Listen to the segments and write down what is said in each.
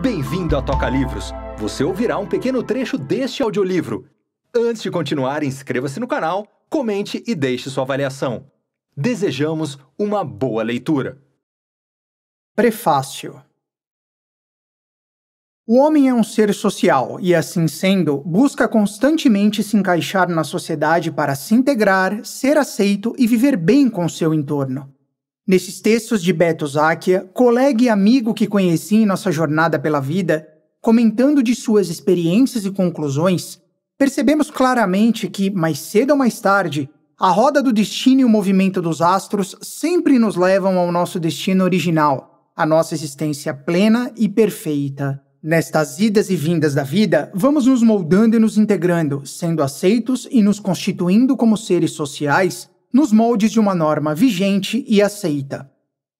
Bem-vindo à Toca Livros! Você ouvirá um pequeno trecho deste audiolivro. Antes de continuar, inscreva-se no canal, comente e deixe sua avaliação. Desejamos uma boa leitura. Prefácio o homem é um ser social e, assim sendo, busca constantemente se encaixar na sociedade para se integrar, ser aceito e viver bem com seu entorno. Nesses textos de Beto Záquia, colega e amigo que conheci em nossa jornada pela vida, comentando de suas experiências e conclusões, percebemos claramente que, mais cedo ou mais tarde, a roda do destino e o movimento dos astros sempre nos levam ao nosso destino original, à nossa existência plena e perfeita. Nestas idas e vindas da vida, vamos nos moldando e nos integrando, sendo aceitos e nos constituindo como seres sociais nos moldes de uma norma vigente e aceita.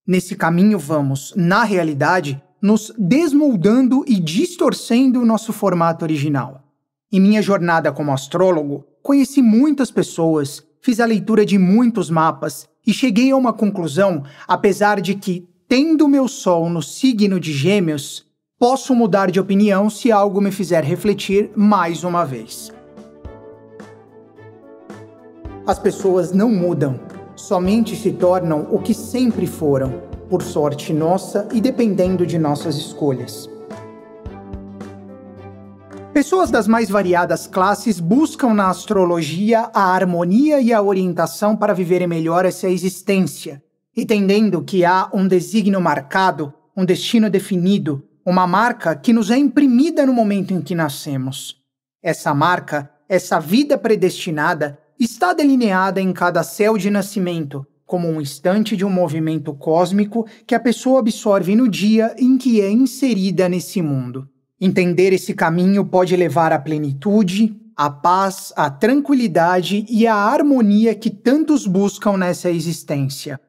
Nesse caminho, vamos, na realidade, nos desmoldando e distorcendo o nosso formato original. Em minha jornada como astrólogo, conheci muitas pessoas, fiz a leitura de muitos mapas e cheguei a uma conclusão, apesar de que, tendo meu Sol no signo de Gêmeos, posso mudar de opinião se algo me fizer refletir mais uma vez. As pessoas não mudam, somente se tornam o que sempre foram, por sorte nossa e dependendo de nossas escolhas. Pessoas das mais variadas classes buscam na astrologia a harmonia e a orientação para viverem melhor essa existência, entendendo que há um desígnio marcado, um destino definido, uma marca que nos é imprimida no momento em que nascemos. Essa marca, essa vida predestinada, está delineada em cada céu de nascimento, como um instante de um movimento cósmico que a pessoa absorve no dia em que é inserida nesse mundo. Entender esse caminho pode levar à plenitude, à paz, à tranquilidade e à harmonia que tantos buscam nessa existência.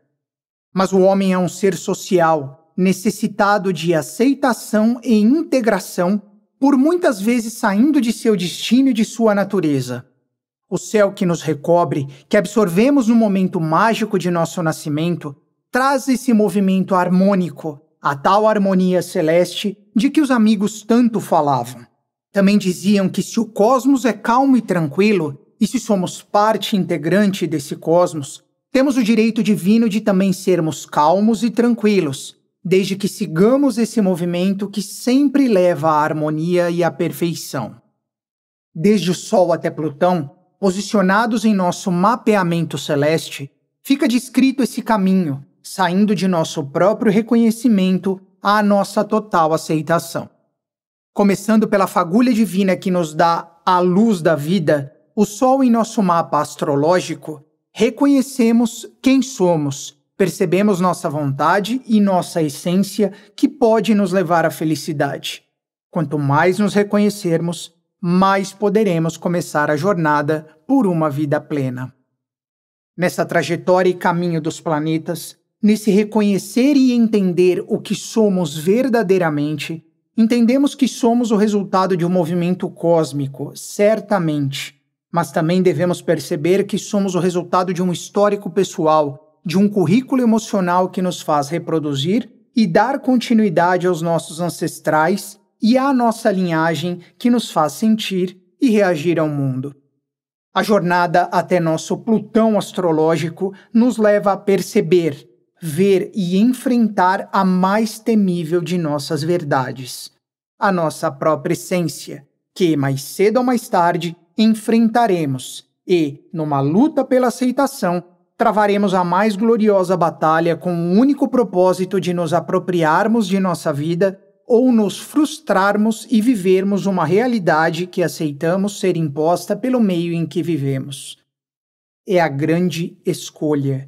Mas o homem é um ser social, necessitado de aceitação e integração, por muitas vezes saindo de seu destino e de sua natureza. O céu que nos recobre, que absorvemos no momento mágico de nosso nascimento, traz esse movimento harmônico, a tal harmonia celeste de que os amigos tanto falavam. Também diziam que se o cosmos é calmo e tranquilo, e se somos parte integrante desse cosmos, temos o direito divino de também sermos calmos e tranquilos, desde que sigamos esse movimento que sempre leva à harmonia e à perfeição. Desde o Sol até Plutão, posicionados em nosso mapeamento celeste, fica descrito esse caminho, saindo de nosso próprio reconhecimento à nossa total aceitação. Começando pela fagulha divina que nos dá a luz da vida, o Sol em nosso mapa astrológico, reconhecemos quem somos, percebemos nossa vontade e nossa essência que pode nos levar à felicidade. Quanto mais nos reconhecermos, mais poderemos começar a jornada por uma vida plena. Nessa trajetória e caminho dos planetas, nesse reconhecer e entender o que somos verdadeiramente, entendemos que somos o resultado de um movimento cósmico, certamente, mas também devemos perceber que somos o resultado de um histórico pessoal, de um currículo emocional que nos faz reproduzir e dar continuidade aos nossos ancestrais e à nossa linhagem que nos faz sentir e reagir ao mundo. A jornada até nosso Plutão astrológico nos leva a perceber, ver e enfrentar a mais temível de nossas verdades, a nossa própria essência, que mais cedo ou mais tarde enfrentaremos e, numa luta pela aceitação, travaremos a mais gloriosa batalha com o único propósito de nos apropriarmos de nossa vida ou nos frustrarmos e vivermos uma realidade que aceitamos ser imposta pelo meio em que vivemos. É a grande escolha.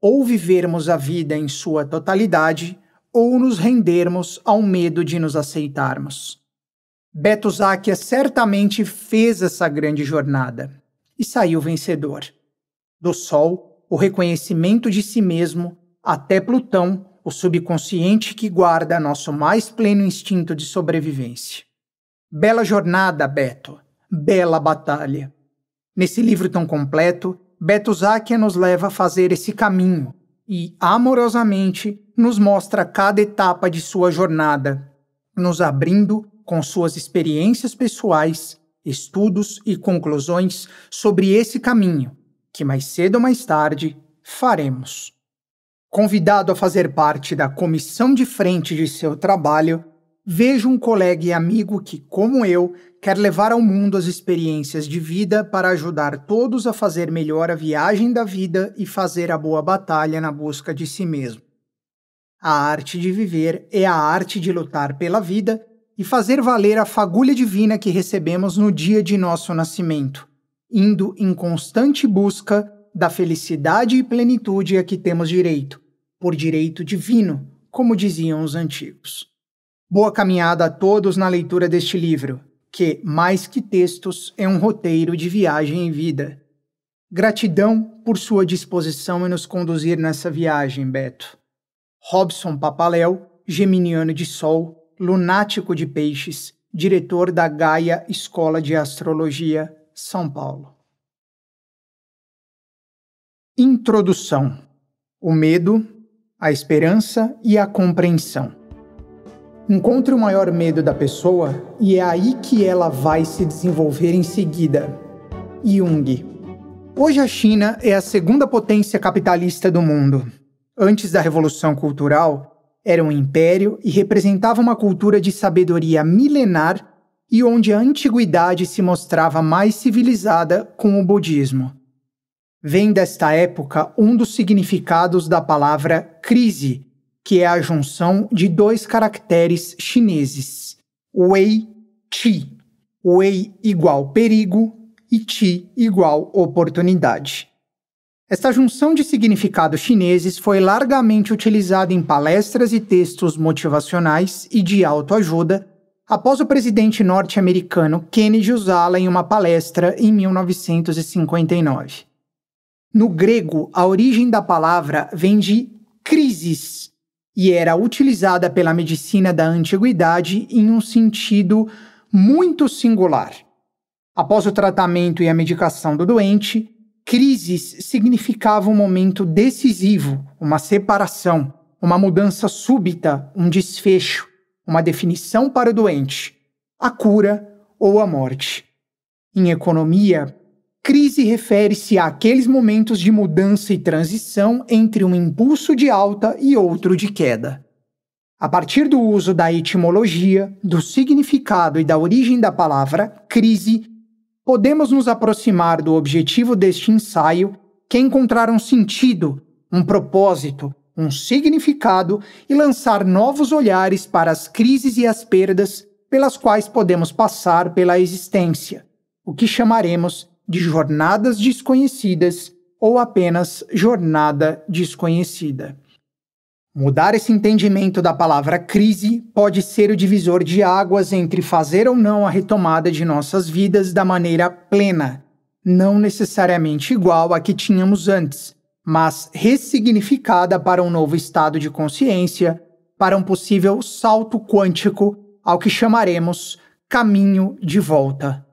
Ou vivermos a vida em sua totalidade, ou nos rendermos ao medo de nos aceitarmos. Beto Záquia certamente fez essa grande jornada e saiu vencedor. Do Sol, o reconhecimento de si mesmo, até Plutão, o subconsciente que guarda nosso mais pleno instinto de sobrevivência. Bela jornada, Beto. Bela batalha. Nesse livro tão completo, Beto Zakia nos leva a fazer esse caminho e, amorosamente, nos mostra cada etapa de sua jornada, nos abrindo com suas experiências pessoais, estudos e conclusões sobre esse caminho, que mais cedo ou mais tarde faremos. Convidado a fazer parte da comissão de frente de seu trabalho, vejo um colega e amigo que, como eu, quer levar ao mundo as experiências de vida para ajudar todos a fazer melhor a viagem da vida e fazer a boa batalha na busca de si mesmo. A arte de viver é a arte de lutar pela vida e fazer valer a fagulha divina que recebemos no dia de nosso nascimento, indo em constante busca da felicidade e plenitude a que temos direito, por direito divino, como diziam os antigos. Boa caminhada a todos na leitura deste livro, que, mais que textos, é um roteiro de viagem em vida. Gratidão por sua disposição em nos conduzir nessa viagem, Beto. Robson Papaléu, geminiano de Sol, lunático de peixes, diretor da Gaia Escola de Astrologia, São Paulo. Introdução: O medo, a esperança e a compreensão. Encontre o maior medo da pessoa e é aí que ela vai se desenvolver em seguida. Jung. Hoje a China é a segunda potência capitalista do mundo. Antes da Revolução Cultural, era um império e representava uma cultura de sabedoria milenar e onde a antiguidade se mostrava mais civilizada com o budismo. Vem desta época um dos significados da palavra crise, que é a junção de dois caracteres chineses, Wei Qi. Wei igual perigo e Qi igual oportunidade. Esta junção de significados chineses foi largamente utilizada em palestras e textos motivacionais e de autoajuda após o presidente norte-americano Kennedy usá-la em uma palestra em 1959. No grego, a origem da palavra vem de crises e era utilizada pela medicina da antiguidade em um sentido muito singular. Após o tratamento e a medicação do doente, crises significava um momento decisivo, uma separação, uma mudança súbita, um desfecho, uma definição para o doente, a cura ou a morte. Em economia, Crise refere-se àqueles momentos de mudança e transição entre um impulso de alta e outro de queda. A partir do uso da etimologia, do significado e da origem da palavra crise, podemos nos aproximar do objetivo deste ensaio, que é encontrar um sentido, um propósito, um significado e lançar novos olhares para as crises e as perdas pelas quais podemos passar pela existência, o que chamaremos de jornadas desconhecidas ou apenas jornada desconhecida. Mudar esse entendimento da palavra crise pode ser o divisor de águas entre fazer ou não a retomada de nossas vidas da maneira plena, não necessariamente igual à que tínhamos antes, mas ressignificada para um novo estado de consciência, para um possível salto quântico ao que chamaremos caminho de volta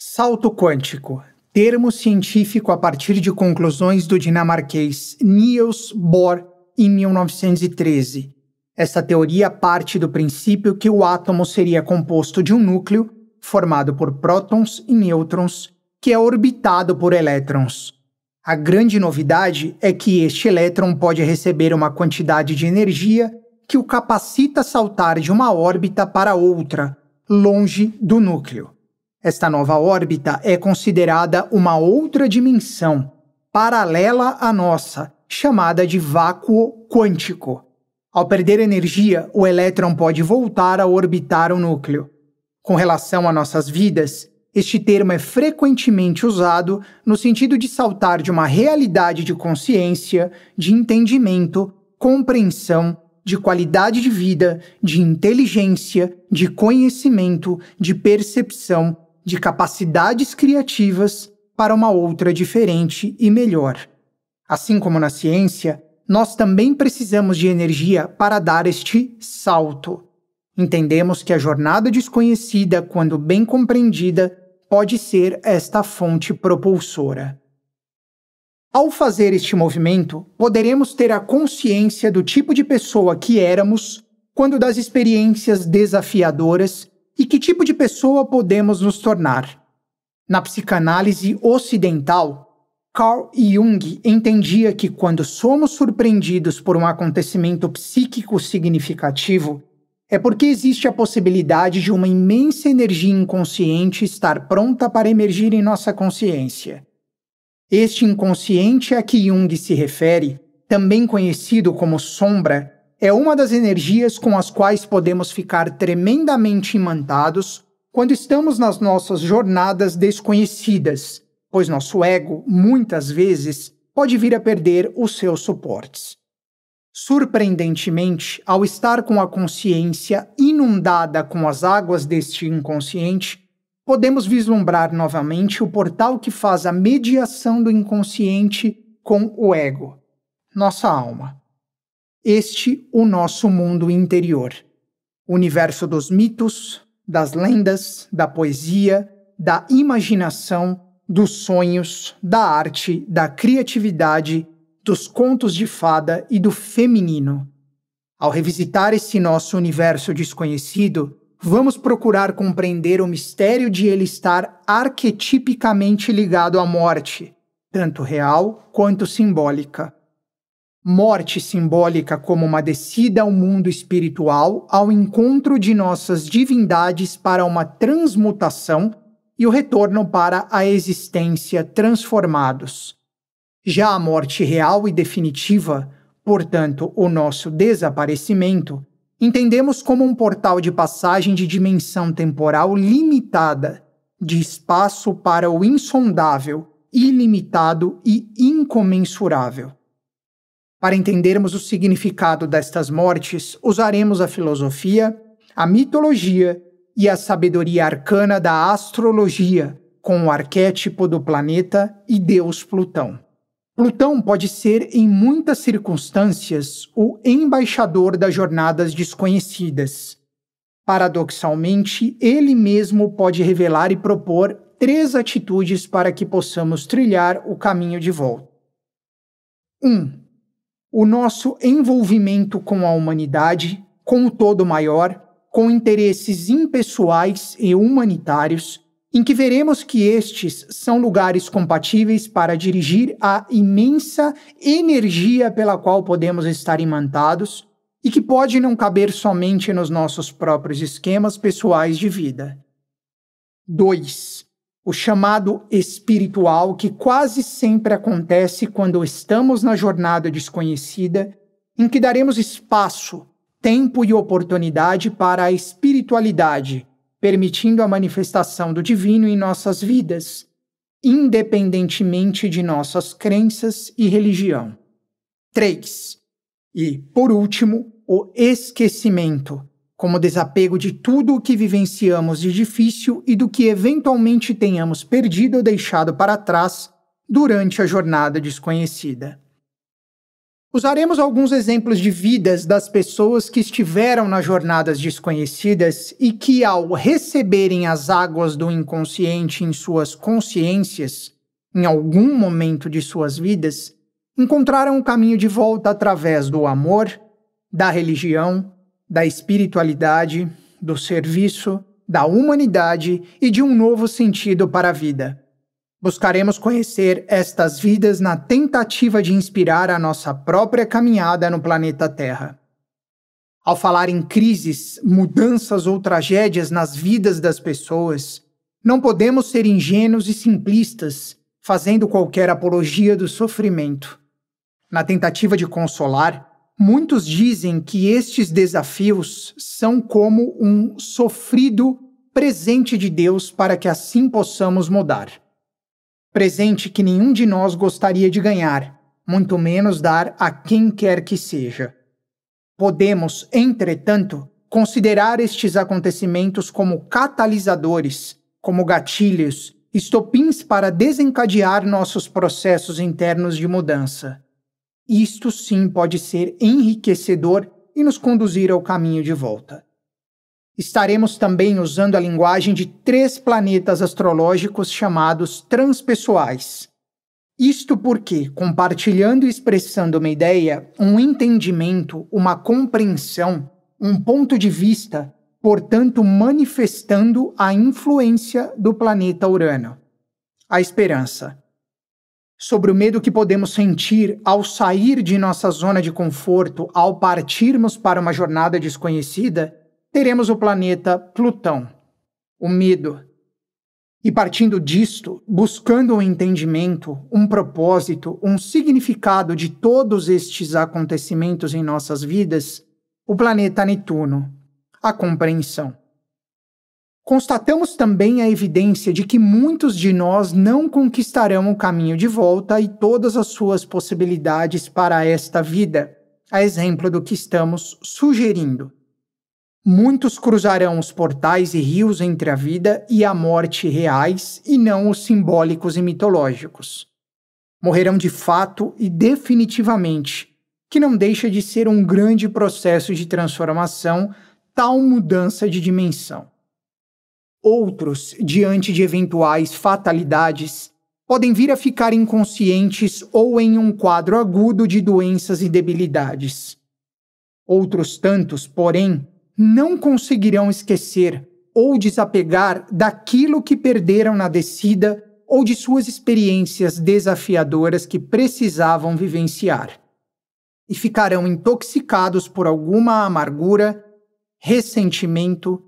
Salto quântico. Termo científico a partir de conclusões do dinamarquês Niels Bohr em 1913. Essa teoria parte do princípio que o átomo seria composto de um núcleo formado por prótons e nêutrons, que é orbitado por elétrons. A grande novidade é que este elétron pode receber uma quantidade de energia que o capacita a saltar de uma órbita para outra, longe do núcleo. Esta nova órbita é considerada uma outra dimensão, paralela à nossa, chamada de vácuo quântico. Ao perder energia, o elétron pode voltar a orbitar o núcleo. Com relação a nossas vidas, este termo é frequentemente usado no sentido de saltar de uma realidade de consciência, de entendimento, compreensão, de qualidade de vida, de inteligência, de conhecimento, de percepção de capacidades criativas para uma outra diferente e melhor. Assim como na ciência, nós também precisamos de energia para dar este salto. Entendemos que a jornada desconhecida, quando bem compreendida, pode ser esta fonte propulsora. Ao fazer este movimento, poderemos ter a consciência do tipo de pessoa que éramos quando das experiências desafiadoras e que tipo de pessoa podemos nos tornar? Na psicanálise ocidental, Carl Jung entendia que quando somos surpreendidos por um acontecimento psíquico significativo, é porque existe a possibilidade de uma imensa energia inconsciente estar pronta para emergir em nossa consciência. Este inconsciente a que Jung se refere, também conhecido como sombra, é uma das energias com as quais podemos ficar tremendamente imantados quando estamos nas nossas jornadas desconhecidas, pois nosso ego, muitas vezes, pode vir a perder os seus suportes. Surpreendentemente, ao estar com a consciência inundada com as águas deste inconsciente, podemos vislumbrar novamente o portal que faz a mediação do inconsciente com o ego, nossa alma este o nosso mundo interior. O universo dos mitos, das lendas, da poesia, da imaginação, dos sonhos, da arte, da criatividade, dos contos de fada e do feminino. Ao revisitar esse nosso universo desconhecido, vamos procurar compreender o mistério de ele estar arquetipicamente ligado à morte, tanto real quanto simbólica morte simbólica como uma descida ao mundo espiritual, ao encontro de nossas divindades para uma transmutação e o retorno para a existência transformados. Já a morte real e definitiva, portanto, o nosso desaparecimento, entendemos como um portal de passagem de dimensão temporal limitada, de espaço para o insondável, ilimitado e incomensurável. Para entendermos o significado destas mortes, usaremos a filosofia, a mitologia e a sabedoria arcana da astrologia, com o arquétipo do planeta e Deus Plutão. Plutão pode ser, em muitas circunstâncias, o embaixador das jornadas desconhecidas. Paradoxalmente, ele mesmo pode revelar e propor três atitudes para que possamos trilhar o caminho de volta. 1. Um, o nosso envolvimento com a humanidade, com o todo maior, com interesses impessoais e humanitários, em que veremos que estes são lugares compatíveis para dirigir a imensa energia pela qual podemos estar imantados e que pode não caber somente nos nossos próprios esquemas pessoais de vida. 2 o chamado espiritual, que quase sempre acontece quando estamos na jornada desconhecida, em que daremos espaço, tempo e oportunidade para a espiritualidade, permitindo a manifestação do divino em nossas vidas, independentemente de nossas crenças e religião. 3. E, por último, o esquecimento, como desapego de tudo o que vivenciamos de difícil e do que eventualmente tenhamos perdido ou deixado para trás durante a jornada desconhecida. Usaremos alguns exemplos de vidas das pessoas que estiveram nas jornadas desconhecidas e que, ao receberem as águas do inconsciente em suas consciências, em algum momento de suas vidas, encontraram o um caminho de volta através do amor, da religião da espiritualidade, do serviço, da humanidade e de um novo sentido para a vida. Buscaremos conhecer estas vidas na tentativa de inspirar a nossa própria caminhada no planeta Terra. Ao falar em crises, mudanças ou tragédias nas vidas das pessoas, não podemos ser ingênuos e simplistas, fazendo qualquer apologia do sofrimento. Na tentativa de consolar, Muitos dizem que estes desafios são como um sofrido presente de Deus para que assim possamos mudar. Presente que nenhum de nós gostaria de ganhar, muito menos dar a quem quer que seja. Podemos, entretanto, considerar estes acontecimentos como catalisadores, como gatilhos, estopins para desencadear nossos processos internos de mudança. Isto sim pode ser enriquecedor e nos conduzir ao caminho de volta. Estaremos também usando a linguagem de três planetas astrológicos chamados transpessoais. Isto porque, compartilhando e expressando uma ideia, um entendimento, uma compreensão, um ponto de vista, portanto, manifestando a influência do planeta Urano. A esperança sobre o medo que podemos sentir ao sair de nossa zona de conforto, ao partirmos para uma jornada desconhecida, teremos o planeta Plutão, o medo. E partindo disto, buscando um entendimento, um propósito, um significado de todos estes acontecimentos em nossas vidas, o planeta Netuno, a compreensão. Constatamos também a evidência de que muitos de nós não conquistarão o caminho de volta e todas as suas possibilidades para esta vida, a exemplo do que estamos sugerindo. Muitos cruzarão os portais e rios entre a vida e a morte reais e não os simbólicos e mitológicos. Morrerão de fato e definitivamente, que não deixa de ser um grande processo de transformação, tal mudança de dimensão. Outros, diante de eventuais fatalidades, podem vir a ficar inconscientes ou em um quadro agudo de doenças e debilidades. Outros tantos, porém, não conseguirão esquecer ou desapegar daquilo que perderam na descida ou de suas experiências desafiadoras que precisavam vivenciar. E ficarão intoxicados por alguma amargura, ressentimento,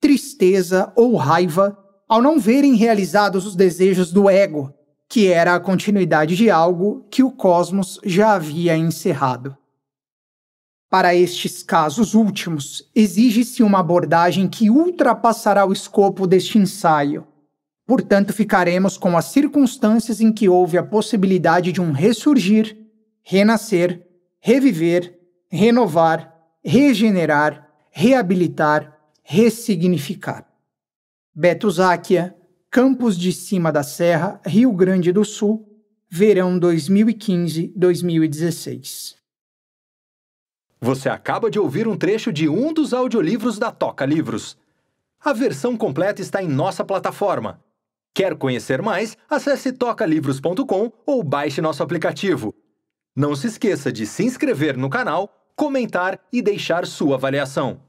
tristeza ou raiva ao não verem realizados os desejos do ego, que era a continuidade de algo que o cosmos já havia encerrado. Para estes casos últimos, exige-se uma abordagem que ultrapassará o escopo deste ensaio. Portanto, ficaremos com as circunstâncias em que houve a possibilidade de um ressurgir, renascer, reviver, renovar, regenerar, reabilitar, ressignificar. Beto Záquia, Campos de Cima da Serra, Rio Grande do Sul, verão 2015-2016. Você acaba de ouvir um trecho de um dos audiolivros da Toca Livros. A versão completa está em nossa plataforma. Quer conhecer mais? Acesse tocalivros.com ou baixe nosso aplicativo. Não se esqueça de se inscrever no canal, comentar e deixar sua avaliação.